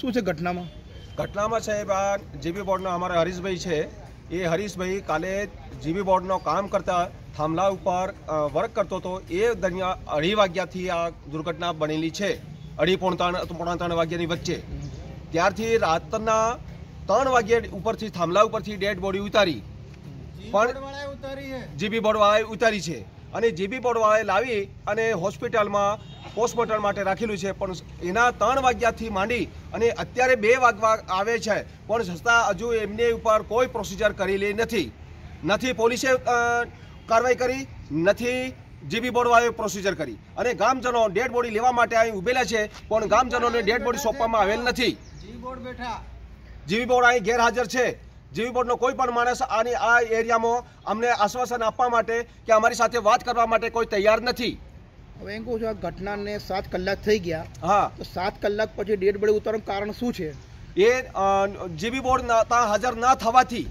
શું છે ઘટનામાં ઘટનામાં છે આ જીબી બોર્ડના અમારા હરીશભાઈ છે એ હરીશભાઈ કાલે જીબી બોર્ડનો કામ કરતા થાંભલા ઉપર વર્ક કરતો હતો એ દરમિયાન અઢી વાગ્યાથી આ દુર્ઘટના બનેલી છે અઢી પોણા ત્રણ વાગ્યાની વચ્ચે ત્યારથી રાતના ત્રણ વાગ્યા ઉપરથી થાંભલા ઉપરથી ડેડ બોડી ઉતારી પણ જીબી બોર્ડ બોર્ડવાળાએ ઉતારી છે અને જીબી બોર્ડવાળાએ લાવી અને હોસ્પિટલમાં પોસ્ટમોર્ટમ માટે રાખેલું છે પણ એના ત્રણ વાગ્યાથી માંડી અને અત્યારે બે વાગવા આવે છે પણ છતાં હજુ એમની ઉપર કોઈ પ્રોસિજર કરેલી નથી નથી પોલીસે કાર્યવાહી કરી નથી જીબી બોર્ડવાએ પ્રોસિજર કરી અને ગામજનો ડેડ બોડી લેવા માટે અહીં ઉભેલા છે પણ ગામજનોને ડેડ બોડી સોંપવામાં આવેલ નથી જીબી બોર્ડ અહીં ગેરહાજર છે જીવી બોર્ડનો કોઈ પણ માણસ આની આ એરિયામાં અમને આશ્વાસન આપવા માટે કે અમારી સાથે વાત કરવા માટે કોઈ તૈયાર નથી હવે એમ કહું છું આ ઘટનાને સાત કલાક થઈ ગયા હા તો સાત કલાક પછી ડેટ બળે ઉતારવાનું કારણ શું છે એ જીબી બોર્ડ ત્યાં હાજર ના થવાથી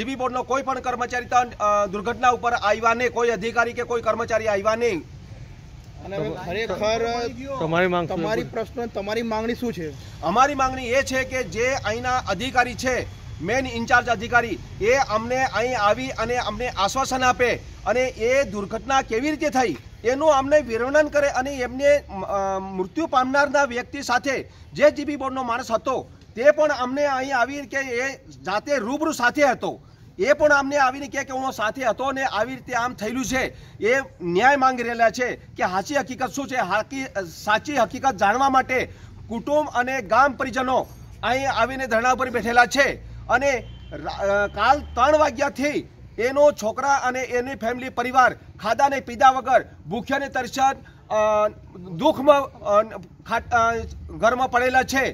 જીબી બોર્ડનો કોઈ પણ કર્મચારી ત્યાં દુર્ઘટના ઉપર આવ્યા નહીં કોઈ અધિકારી કે કોઈ કર્મચારી આવ્યા નહીં ખરેખર તમારી માંગ તમારી પ્રશ્ન તમારી માંગણી શું છે અમારી માંગણી એ છે કે જે અહીંના અધિકારી છે મેન ઇન્ચાર્જ અધિકારી એ અમને અહીં આવી અને અમને આશ્વાસન આપે અને એ દુર્ઘટના કેવી રીતે થઈ એનું અમને વિવરણ કરે અને એમને મૃત્યુ પામનારના વ્યક્તિ સાથે જે જીબી બોર્ડનો માણસ હતો તે પણ અમને અહીં આવી કે એ જાતે રૂબરૂ સાથે હતો એ પણ અમને આવીને કહે કે હું સાથે હતો ને આવી રીતે આમ થયેલું છે એ ન્યાય માંગી રહેલા છે કે સાચી હકીકત શું છે સાચી હકીકત જાણવા માટે કુટુંબ અને ગામ પરિજનો અહીં આવીને ધરણા પર બેઠેલા છે અને કાલ ત્રણ વાગ્યાથી એનો છોકરા અને એની ફેમિલી પરિવાર ખાધાને પીધા વગર ભૂખ્યાને તરસન દુઃખમાં ઘરમાં પડેલા છે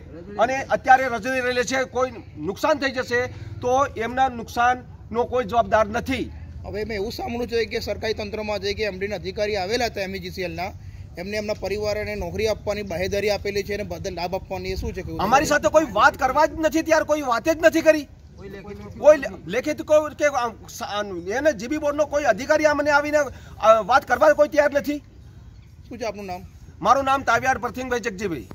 અને અત્યારે રજની રહેલા છે કોઈ નુકસાન થઈ જશે તો એમના નુકસાનનો કોઈ જવાબદાર નથી હવે મેં એવું સાંભળ્યું જોઈએ કે સરકારી તંત્રમાં જઈ કે એમડીના અધિકારી આવેલા હતા એમ એમજીસીએલના એમને એમના પરિવારને નોકરી આપવાની બાહેદારી આપેલી છે અને બધા લાભ આપવાની શું છે અમારી સાથે કોઈ વાત કરવા જ નથી ત્યારે કોઈ વાતે જ નથી કરી કોઈ લેખિત કે એને જીબી બોર્ડનો કોઈ અધિકારી અમને આવીને વાત કરવા કોઈ તૈયાર નથી શું છે આપનું નામ મારું નામ તાવ્યાર પરથિંગભાઈ જગજીભાઈ